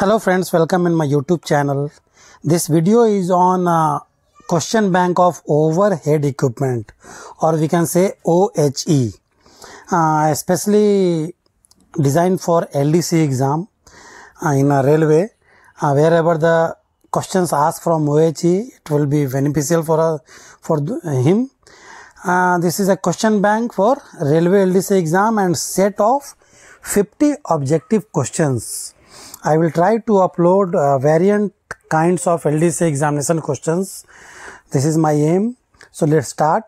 hello friends welcome in my youtube channel this video is on uh, question bank of overhead equipment or we can say ohe uh, especially designed for ldc exam uh, in a railway uh, wherever the questions asked from ohe it will be beneficial for uh, for him uh, this is a question bank for railway ldc exam and set of 50 objective questions I will try to upload uh, variant kinds of LDC examination questions. This is my aim. So let's start.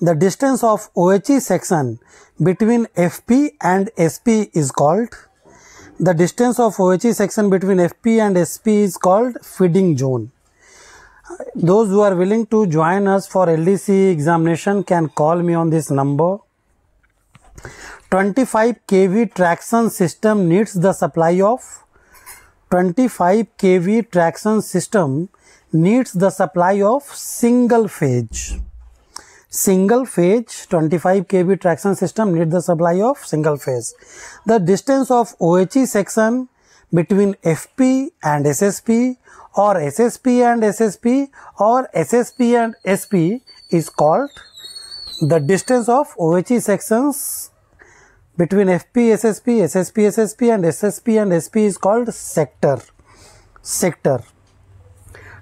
The distance of OHE section between FP and SP is called. The distance of OHE section between FP and SP is called feeding zone. Those who are willing to join us for LDC examination can call me on this number. 25 kV traction system needs the supply of 25 kV traction system needs the supply of single phase. Single phase 25 kV traction system need the supply of single phase. The distance of OHE section between FP and SSP or SSP and SSP or SSP and SP is called the distance of OHE sections between FP, SSP, SSP, SSP and SSP and SP is called sector. Sector.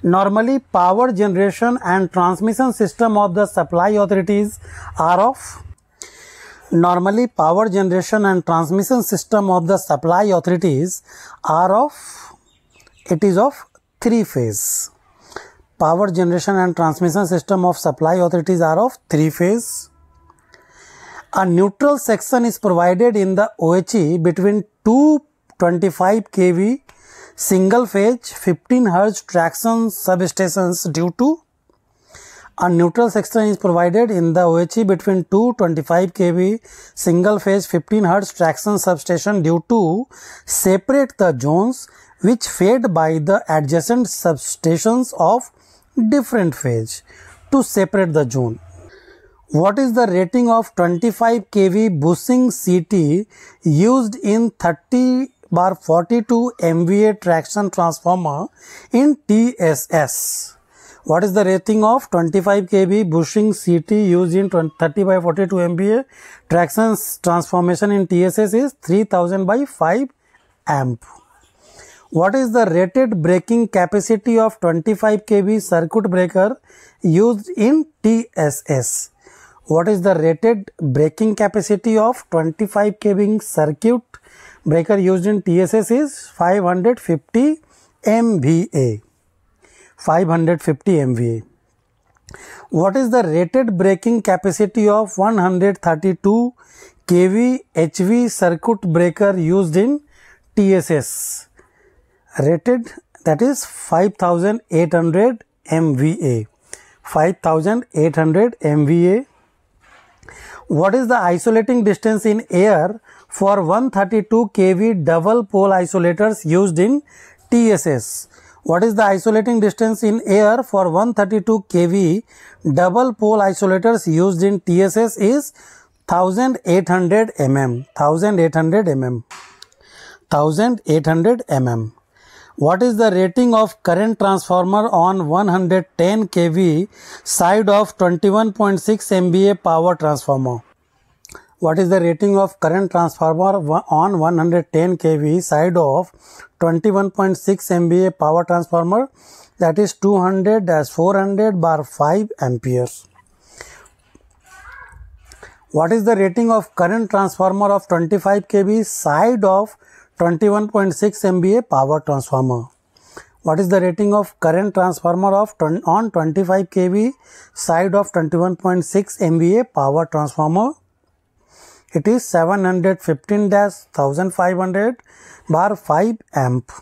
Normally power generation and transmission system of the supply authorities are of normally power generation and transmission system of the supply authorities are of it is of three phase power generation and transmission system of supply authorities are of three phase a neutral section is provided in the OHE between 225 kV single phase 15 Hz traction substations due to a neutral section is provided in the OHE between 225 kV single phase 15 Hz traction substation due to separate the zones which fed by the adjacent substations of different phase to separate the zone what is the rating of 25 kV bushing CT used in 30 bar 42 MVA traction transformer in TSS? What is the rating of 25 kV bushing CT used in 30 by 42 MVA traction transformation in TSS is 3000 by 5 amp. What is the rated braking capacity of 25 kV circuit breaker used in TSS? what is the rated braking capacity of 25 kV circuit breaker used in TSS is 550 MVA. 550 MVA. What is the rated braking capacity of 132 kV HV circuit breaker used in TSS? Rated that is 5800 MVA. 5800 MVA what is the isolating distance in air for 132 kV double pole isolators used in TSS? What is the isolating distance in air for 132 kV double pole isolators used in TSS is 1800 mm, 1800 mm, 1800 mm. What is the rating of current transformer on 110 kV side of 21.6 MVA power transformer? What is the rating of current transformer on 110 kV side of 21.6 MVA power transformer? That is 200 400 bar 5 amperes. What is the rating of current transformer of 25 kV side of 21.6 MVA power transformer. What is the rating of current transformer of on 25 kV side of 21.6 MVA power transformer? It is 715-1500 bar 5 amp.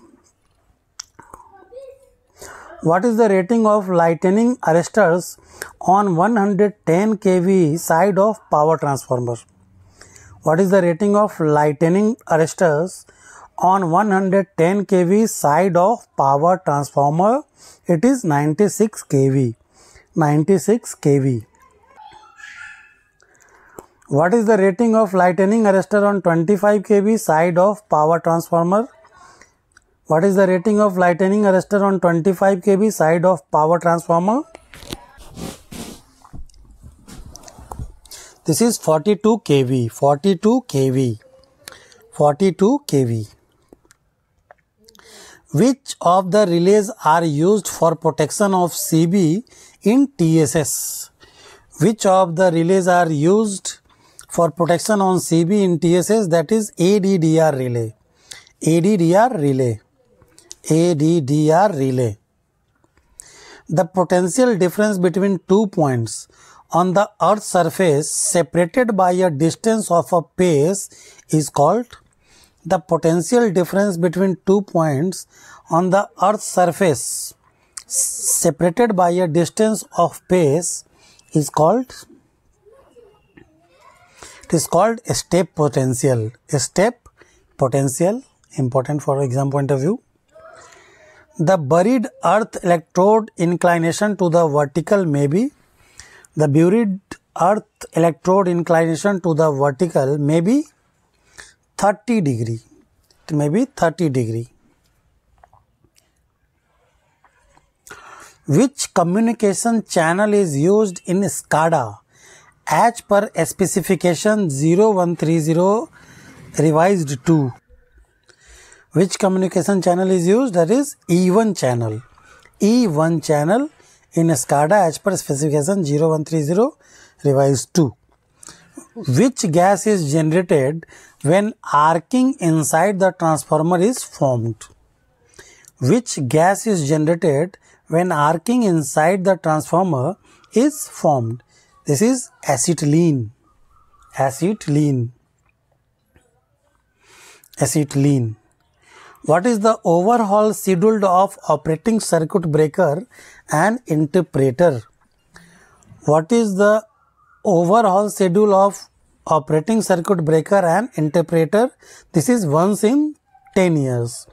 What is the rating of lightning arresters on 110 kV side of power transformer? What is the rating of lightning arresters on 110 kV side of power transformer it is 96 kV 96 kV what is the rating of lightning arrestor on 25 kV side of power transformer what is the rating of lightning arrestor on 25 kV side of power transformer this is 42 kV 42 kV 42 kV which of the relays are used for protection of CB in TSS? Which of the relays are used for protection on CB in TSS that is ADDR relay. ADDR relay. ADDR relay. The potential difference between two points on the earth's surface separated by a distance of a pace is called the potential difference between two points on the earth's surface separated by a distance of space is called it is called a step potential a step potential important for exam point of view the buried earth electrode inclination to the vertical may be the buried earth electrode inclination to the vertical may be 30 degree it may be 30 degree which communication channel is used in SCADA as per specification 0130 revised 2 which communication channel is used that is E1 channel E1 channel in SCADA as per specification 0130 revised 2 which gas is generated when arcing inside the transformer is formed. Which gas is generated when arcing inside the transformer is formed. This is acetylene. Acetylene. Acetylene. What is the overhaul scheduled of operating circuit breaker and interpreter? What is the overall schedule of operating circuit breaker and interpreter. This is once in 10 years.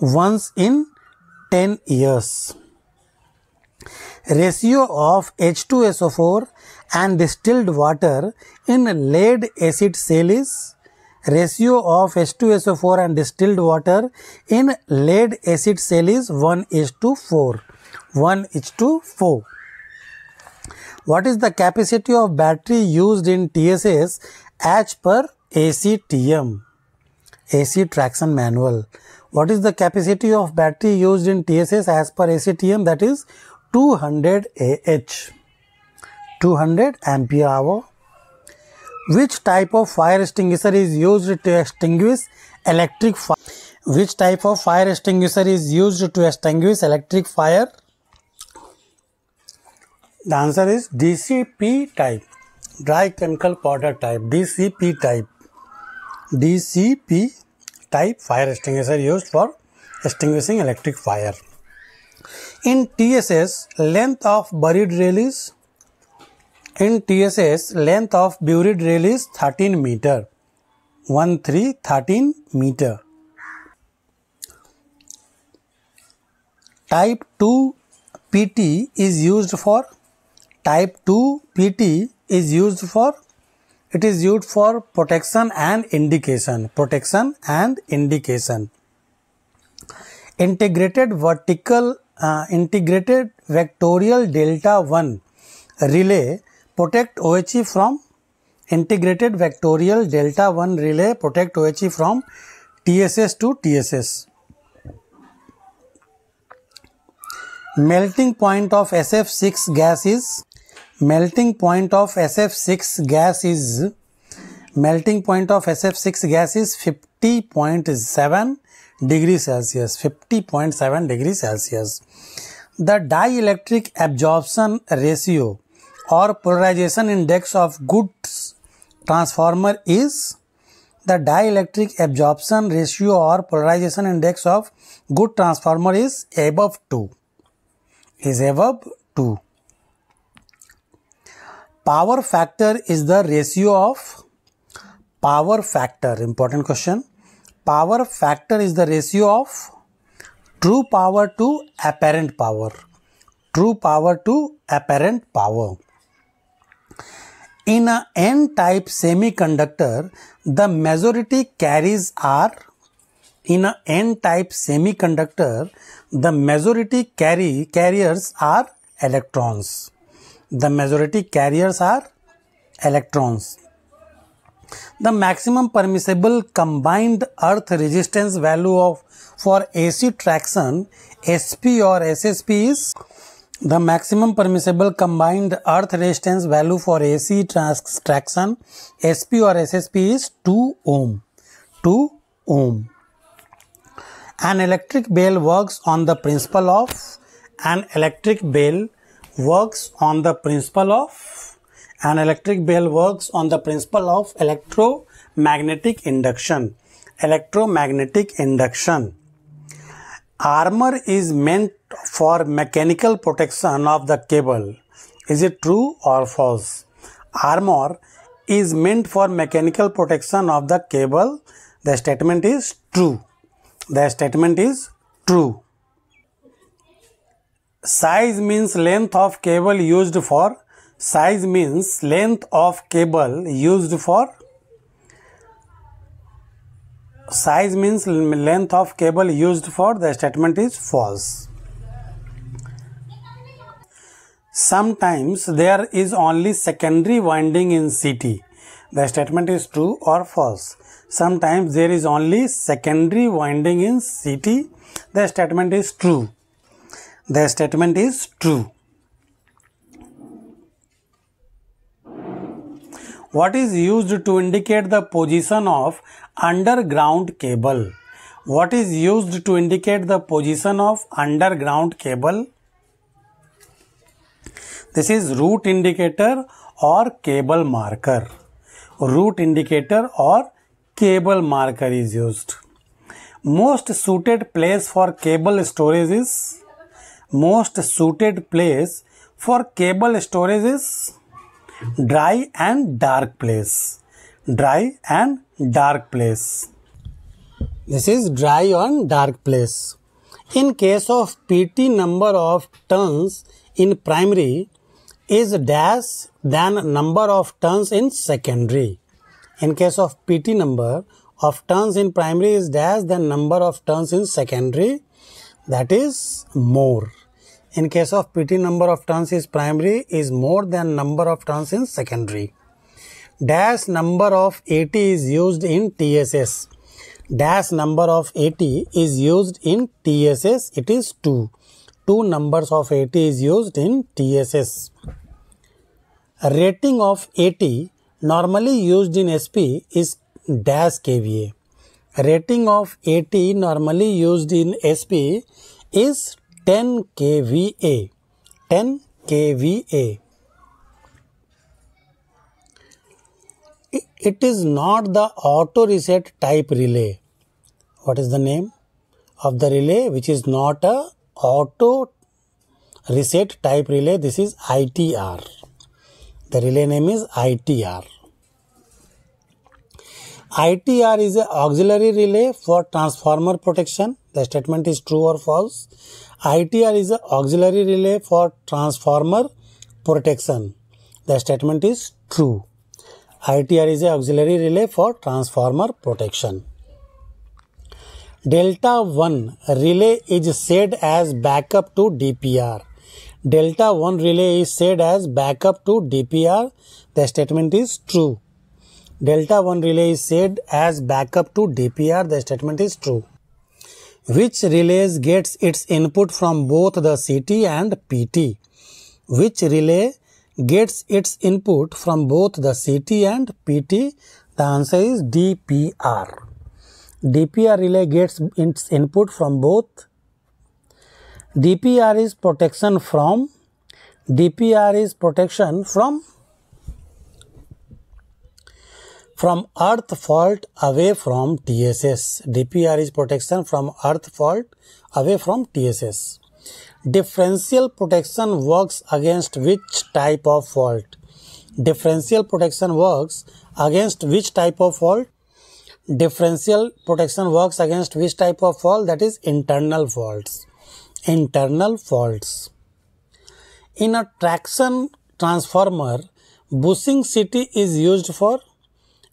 Once in 10 years. Ratio of H2SO4 and distilled water in lead acid cell is ratio of H2SO4 and distilled water in lead acid cell is 1 is to 4. 1 is to 4. What is the capacity of battery used in TSS as per ACTM, AC traction manual? What is the capacity of battery used in TSS as per ACTM? That is 200 AH, 200 ampere hour. Which type of fire extinguisher is used to extinguish electric fire? Which type of fire extinguisher is used to extinguish electric fire? The answer is DCP type dry chemical powder type DCP type D C P type fire extinguisher use for extinguishing electric fire in T S length of buried rail is in S length of buried rail is thirteen metre one three thirteen metre type two P T is use for type 2 PT is used for it is used for protection and indication protection and indication integrated vertical uh, integrated vectorial delta 1 relay protect OHE from integrated vectorial delta 1 relay protect OHE from TSS to TSS. Melting point of SF6 gas is melting point of SF6 gas is melting point of SF6 gas is 50.7 degree Celsius 50.7 degree Celsius. The dielectric absorption ratio or polarization index of goods transformer is the dielectric absorption ratio or polarization index of good transformer is above 2 is above 2 power factor is the ratio of power factor important question power factor is the ratio of true power to apparent power true power to apparent power in a n type semiconductor the majority carries are. in a n type semiconductor the majority carry carriers are electrons the majority carriers are electrons. The maximum permissible combined earth resistance value of for AC traction SP or SSP is the maximum permissible combined earth resistance value for AC traction SP or SSP is 2 ohm 2 ohm an electric bell works on the principle of an electric bell works on the principle of an electric bell works on the principle of electromagnetic induction electromagnetic induction armor is meant for mechanical protection of the cable is it true or false armor is meant for mechanical protection of the cable the statement is true the statement is true size means length of cable used for size means length of cable used for size means length of cable used for the statement is false sometimes there is only secondary winding in CT the statement is true or false sometimes there is only secondary winding in CT the statement is true the statement is true. What is used to indicate the position of underground cable? What is used to indicate the position of underground cable? This is route indicator or cable marker. Route indicator or cable marker is used. Most suited place for cable storage is most suited place for cable storage is dry and dark place. Dry and dark place. This is dry on dark place. In case of PT number of turns in primary is dash than number of turns in secondary. In case of PT number of turns in primary is dash than number of turns in secondary that is more. In case of PT number of turns is primary is more than number of turns in secondary. Dash number of 80 is used in TSS. Dash number of 80 is used in TSS. It is 2. 2 numbers of 80 is used in TSS. Rating of 80 normally used in SP is dash KVA rating of AT normally used in SP is 10 kVA. 10 kVA. It is not the auto reset type relay. What is the name of the relay which is not a auto reset type relay? This is ITR. The relay name is ITR. ITR is an auxiliary relay for transformer protection. The statement is true or false. ITR is an auxiliary relay for transformer protection. The statement is true. ITR is an auxiliary relay for transformer protection. Delta 1 relay is said as backup to DPR. Delta 1 relay is said as backup to DPR. The statement is true delta 1 relay is said as backup to DPR, the statement is true. Which relays gets its input from both the CT and PT? Which relay gets its input from both the CT and PT? The answer is DPR. DPR relay gets its input from both. DPR is protection from. DPR is protection from from earth fault away from TSS. DPR is protection from earth fault away from TSS. Differential protection works against which type of fault? Differential protection works against which type of fault? Differential protection works against which type of fault? That is internal faults. Internal faults. In a traction transformer, bushing city is used for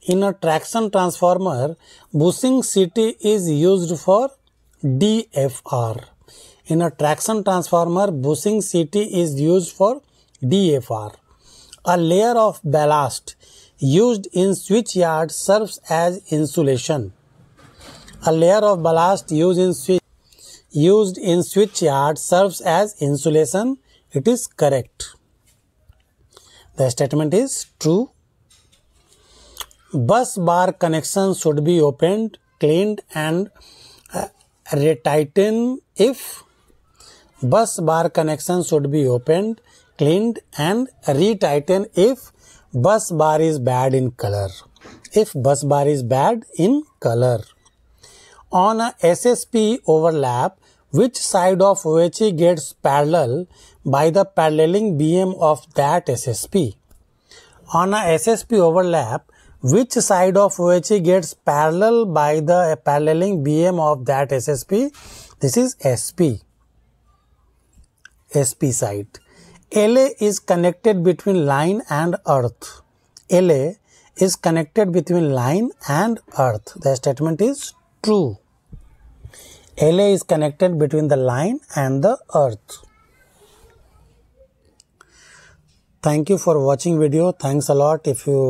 in a traction transformer, bushing CT is used for DFR. In a traction transformer, bushing CT is used for DFR. A layer of ballast used in switchyard serves as insulation. A layer of ballast used in switch used in switchyard serves as insulation. It is correct. The statement is true bus bar connection should be opened, cleaned and uh, retightened if bus bar connection should be opened, cleaned and retightened if bus bar is bad in color. If bus bar is bad in color. On a SSP overlap, which side of OHE gets parallel by the paralleling BM of that SSP. On a SSP overlap, which side of OHE gets parallel by the paralleling BM of that SSP. This is SP, SP side. LA is connected between line and earth. LA is connected between line and earth. The statement is true. LA is connected between the line and the earth. Thank you for watching video. Thanks a lot if you